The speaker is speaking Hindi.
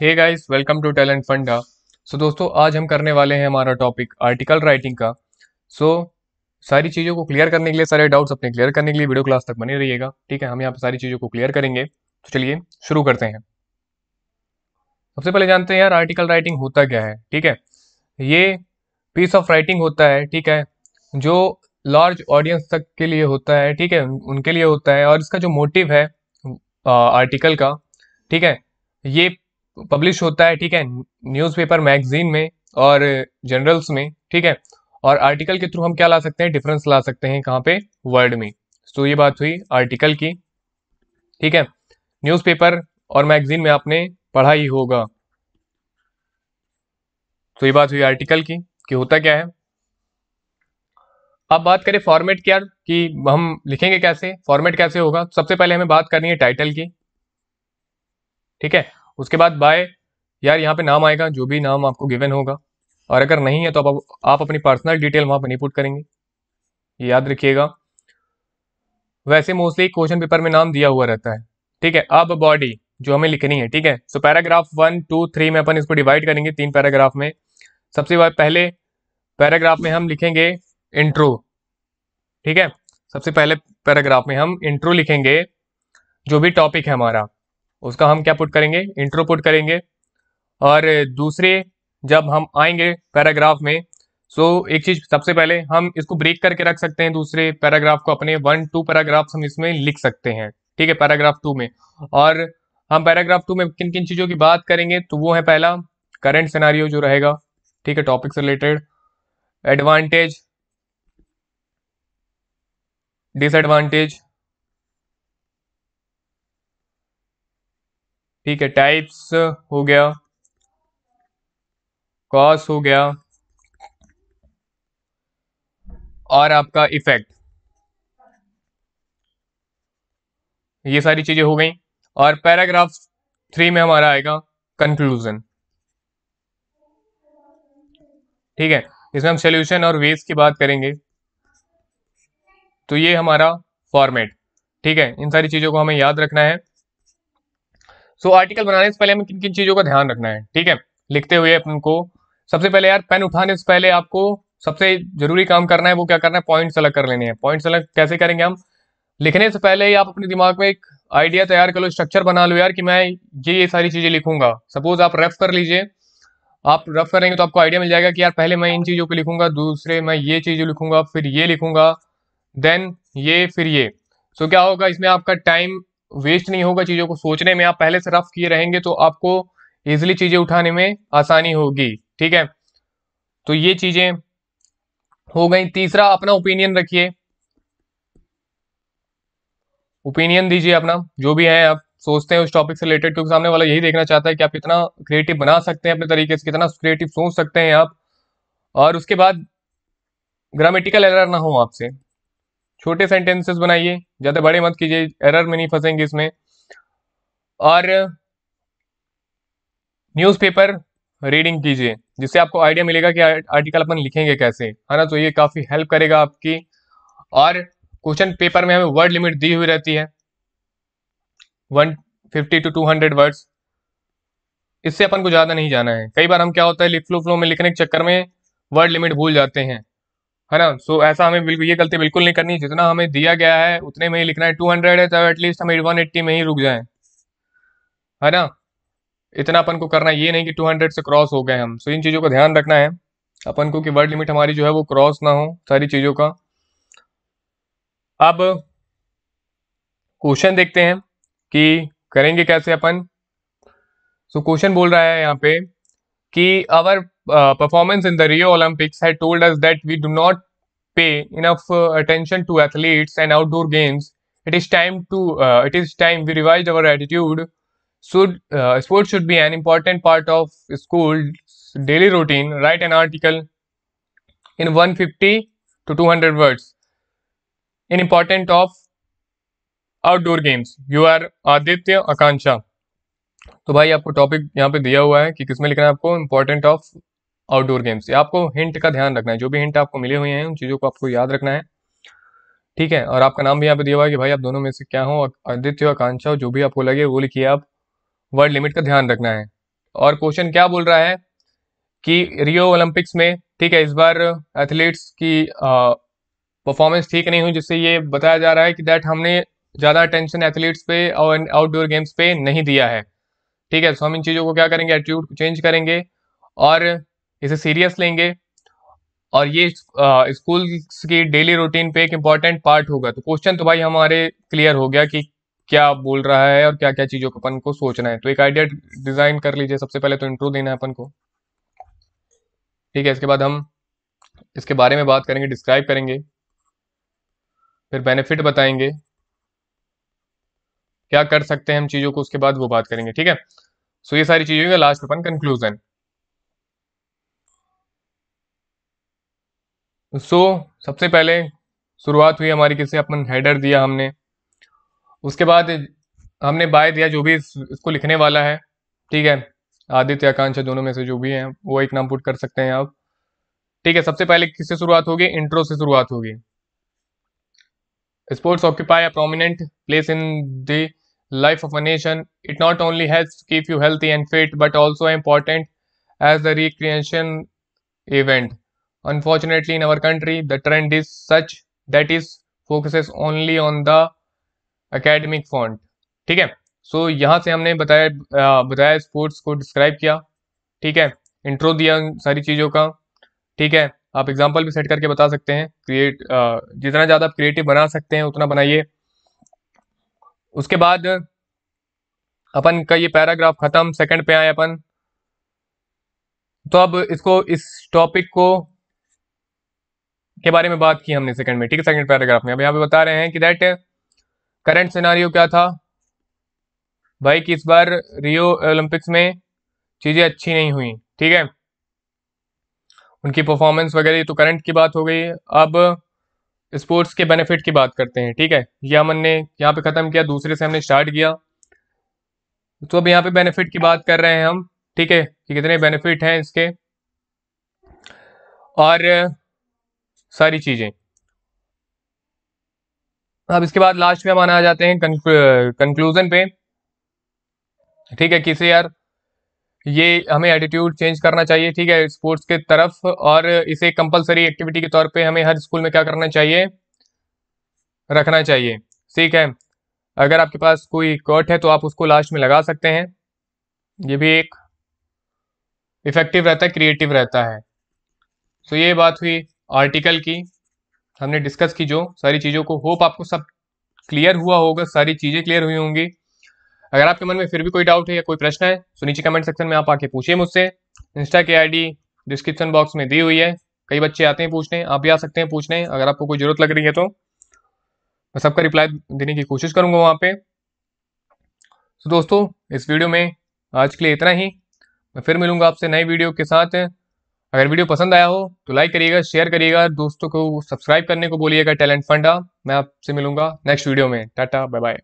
Hey guys welcome to talent funda so दोस्तों आज हम करने वाले हैं हमारा टॉपिक आर्टिकल राइटिंग का सो so, सारी चीज़ों को क्लियर करने के लिए सारे डाउट्स अपने क्लियर करने के लिए वीडियो क्लास तक बने रहिएगा ठीक है हम यहाँ पर सारी चीज़ों को क्लियर करेंगे तो चलिए शुरू करते हैं सबसे पहले जानते हैं यार आर्टिकल राइटिंग होता क्या है ठीक है ये पीस ऑफ राइटिंग होता है ठीक है जो लार्ज ऑडियंस तक के लिए होता है ठीक है उनके लिए होता है और इसका जो मोटिव है आर्टिकल का ठीक है ये पब्लिश होता है ठीक है न्यूज़पेपर मैगजीन में और जर्नल्स में ठीक है और आर्टिकल के थ्रू हम क्या ला सकते हैं डिफरेंस ला सकते हैं कहाँ पे वर्ड में तो ये बात हुई आर्टिकल की ठीक है न्यूज़पेपर और मैगजीन में आपने पढ़ा ही होगा तो ये बात हुई आर्टिकल की कि होता क्या है अब बात करें फॉर्मेट की कि हम लिखेंगे कैसे फॉर्मेट कैसे होगा सबसे पहले हमें बात करनी है टाइटल की ठीक है उसके बाद बाय यार यहाँ पे नाम आएगा जो भी नाम आपको गिवन होगा और अगर नहीं है तो आप, आप अपनी पर्सनल डिटेल वहाँ पर नहीं पुट करेंगे याद रखिएगा वैसे मोस्टली क्वेश्चन पेपर में नाम दिया हुआ रहता है ठीक है अब बॉडी जो हमें लिखनी है ठीक है so paragraph one two three में अपन इसको डिवाइड करेंगे तीन पैराग्राफ में सबसे पहले पैराग्राफ में हम लिखेंगे इंट्रो ठीक है सबसे पहले पैराग्राफ में हम इंट्रो लिखेंगे जो भी टॉपिक है हमारा उसका हम क्या पुट करेंगे इंट्रो पुट करेंगे और दूसरे जब हम आएंगे पैराग्राफ में सो so, एक चीज़ सबसे पहले हम इसको ब्रेक करके रख सकते हैं दूसरे पैराग्राफ को अपने वन टू पैराग्राफ हम इसमें लिख सकते हैं ठीक है पैराग्राफ टू में और हम पैराग्राफ टू में किन किन चीज़ों की बात करेंगे तो वो है पहला करंट सिनारियो जो रहेगा ठीक है टॉपिक से रिलेटेड एडवांटेज डिसएडवांटेज ठीक है टाइप्स हो गया कॉस हो गया और आपका इफेक्ट ये सारी चीजें हो गई और पैराग्राफ थ्री में हमारा आएगा कंक्लूजन ठीक है इसमें हम सोल्यूशन और वेज की बात करेंगे तो ये हमारा फॉर्मेट ठीक है इन सारी चीज़ों को हमें याद रखना है सो आर्टिकल बनाने से पहले हमें किन किन चीज़ों का ध्यान रखना है ठीक है लिखते हुए अपन को सबसे पहले यार पेन उठाने से पहले आपको सबसे जरूरी काम करना है वो क्या करना है पॉइंट अलग कर लेने हैं पॉइंट अलग कैसे करेंगे हम लिखने से पहले ही आप अपने दिमाग में एक आइडिया तैयार कर लो स्ट्रक्चर बना लो यार कि मैं ये ये सारी चीज़ें लिखूंगा सपोज आप रेफ कर लीजिए आप रफ करेंगे तो आपको आइडिया मिल जाएगा कि यार पहले मैं इन चीज़ों को लिखूंगा दूसरे मैं ये चीज लिखूंगा फिर ये लिखूंगा देन ये फिर ये सो so, क्या होगा इसमें आपका टाइम वेस्ट नहीं होगा चीज़ों को सोचने में आप पहले से रफ किए रहेंगे तो आपको इजिली चीज़ें उठाने में आसानी होगी ठीक है तो ये चीज़ें हो गई तीसरा अपना ओपिनियन रखिए ओपिनियन दीजिए अपना जो भी है आप सोचते हैं उस टॉपिक से रिलेटेड क्योंकि सामने वाला यही देखना चाहता है कि आप कितना क्रिएटिव बना सकते हैं अपने तरीके से कितना क्रिएटिव सोच सकते हैं आप और उसके बाद ग्रामेटिकल एरर ना हो आपसे छोटे सेंटेंसेस बनाइए ज़्यादा बड़े मत कीजिए एरर में नहीं फंसेंगे इसमें और न्यूज़पेपर रीडिंग कीजिए जिससे आपको आइडिया मिलेगा कि आर्टिकल अपन लिखेंगे कैसे है ना तो ये काफ़ी हेल्प करेगा आपकी और क्वेश्चन पेपर में हमें वर्ड लिमिट दी हुई रहती है 150 टू 200 वर्ड्स इससे अपन को ज़्यादा नहीं जाना है कई बार हम क्या होता है लिफ्लो फ्लो में लिखने के चक्कर में वर्ड लिमिट भूल जाते हैं है ना सो so, ऐसा हमें बिल्कुल ये गलती बिल्कुल नहीं करनी जितना हमें दिया गया है उतने में ही लिखना है टू हंड्रेड है तो एटलीस्ट हम वन एट्टी में ही रुक जाए है ना इतना अपन को करना ये नहीं कि टू हंड्रेड से क्रॉस हो गए हम सो so, इन चीज़ों का ध्यान रखना है अपन को कि वर्ड लिमिट हमारी जो है वो क्रॉस ना हो सारी चीज़ों का अब क्वेश्चन देखते हैं कि करेंगे कैसे अपन सो so, क्वेश्चन बोल रहा है यहाँ पे कि अवर Uh, performance in the Rio Olympics had told us that we do not pay enough uh, attention to athletes and outdoor games. It is time to uh, it is time we revised our attitude. Should uh, sports should be an important part of school's daily routine. Write an article in 150 to 200 words. In important of outdoor games. You are Aditya Akansha. तो भाई आपको टॉपिक यहाँ पे दिया हुआ है कि किसमें लिखना है आपको इम्पोर्टेंट ऑफ आउटडोर गेम्स ये आपको हिंट का ध्यान रखना है जो भी हिंट आपको मिले हुए हैं उन चीज़ों को आपको याद रखना है ठीक है और आपका नाम भी यहाँ पे दिया हुआ है कि भाई आप दोनों में से क्या हो आदित्य और आकांक्षा जो भी आपको लगे वो लिखिए आप वर्ड लिमिट का ध्यान रखना है और क्वेश्चन क्या बोल रहा है कि रियो ओलंपिक्स में ठीक है इस बार एथलीट्स की परफॉर्मेंस ठीक नहीं हुई जिससे ये बताया जा रहा है कि दैट हमने ज़्यादा अटेंशन एथलीट्स पे और आउटडोर गेम्स पे नहीं दिया है ठीक है सो तो हम इन चीज़ों को क्या करेंगे एटीट्यूड चेंज करेंगे और इसे सीरियस लेंगे और ये स्कूल की डेली रूटीन पे एक इम्पॉर्टेंट पार्ट होगा तो क्वेश्चन तो भाई हमारे क्लियर हो गया कि क्या बोल रहा है और क्या क्या चीज़ों को अपन को सोचना है तो एक आइडिया डिज़ाइन कर लीजिए सबसे पहले तो इंट्रो देना है अपन को ठीक है इसके बाद हम इसके बारे में बात करेंगे डिस्क्राइब करेंगे फिर बेनिफिट बताएंगे क्या कर सकते हैं हम चीज़ों को उसके बाद वो बात करेंगे ठीक है सो ये सारी चीज़ें लास्ट अपन कंक्लूजन सो सबसे पहले शुरुआत हुई हमारी किसी अपन हेडर दिया हमने उसके बाद हमने बाय दिया जो भी इस, इसको लिखने वाला है ठीक है आदित्य आकांक्षा दोनों में से जो भी हैं वो एक नाम पुट कर सकते हैं आप ठीक है सबसे पहले किससे शुरुआत होगी इंट्रो से शुरुआत होगी sports occupy a prominent place in the life of a nation it not only helps keep you healthy and fit but also important as the recreation event Unfortunately, in our country, the trend is such that is focuses only on the academic font. ठीक है सो so, यहाँ से हमने बताया बताया sports को describe किया ठीक है इंट्रो दिया सारी चीज़ों का ठीक है आप एग्जाम्पल भी सेट करके बता सकते हैं क्रिएट जितना ज़्यादा आप क्रिएटिव बना सकते हैं उतना बनाइए उसके बाद अपन का ये पैराग्राफ ख़त्म सेकंड पे आए अपन तो अब इसको इस टॉपिक को के बारे में बात की हमने सेकंड में ठीक है सेकंड पैराग्राफ में अब यहाँ पे बता रहे हैं कि दैट करंट सिनारियो क्या था भाई कि इस बार रियो ओलंपिक्स में चीज़ें अच्छी नहीं हुई ठीक है उनकी परफॉर्मेंस वगैरह तो करंट की बात हो गई अब स्पोर्ट्स के बेनिफिट की बात करते हैं ठीक है यह हमने यहाँ पे ख़त्म किया दूसरे से हमने स्टार्ट किया तो अब यहाँ पे बेनिफिट की बात कर रहे हैं हम ठीक है कि कितने बेनिफिट हैं इसके और सारी चीज़ें अब इसके बाद लास्ट में हम आ जाते हैं कंक्लूजन पे ठीक है किसे यार ये हमें एटीट्यूड चेंज करना चाहिए ठीक है स्पोर्ट्स के तरफ और इसे कंपलसरी एक्टिविटी के तौर पे हमें हर स्कूल में क्या करना चाहिए रखना चाहिए ठीक है अगर आपके पास कोई कट है तो आप उसको लास्ट में लगा सकते हैं ये भी एक इफेक्टिव रहता है क्रिएटिव रहता है तो ये बात हुई आर्टिकल की हमने डिस्कस की जो सारी चीज़ों को होप आपको सब क्लियर हुआ होगा सारी चीज़ें क्लियर हुई होंगी अगर आपके मन में फिर भी कोई डाउट है या कोई प्रश्न है तो नीचे कमेंट सेक्शन में आप आके पूछिए मुझसे इंस्टा की आईडी डिस्क्रिप्शन बॉक्स में दी हुई है कई बच्चे आते हैं पूछने आप भी आ सकते हैं पूछने अगर आपको कोई ज़रूरत लग रही है तो मैं सबका रिप्लाई देने की कोशिश करूँगा वहाँ पर तो दोस्तों इस वीडियो में आज के लिए इतना ही मैं फिर मिलूँगा आपसे नई वीडियो के साथ अगर वीडियो पसंद आया हो तो लाइक करिएगा शेयर करिएगा दोस्तों को सब्सक्राइब करने को बोलिएगा टैलेंट फंडा मैं आपसे मिलूंगा नेक्स्ट वीडियो में टाटा बाय बाय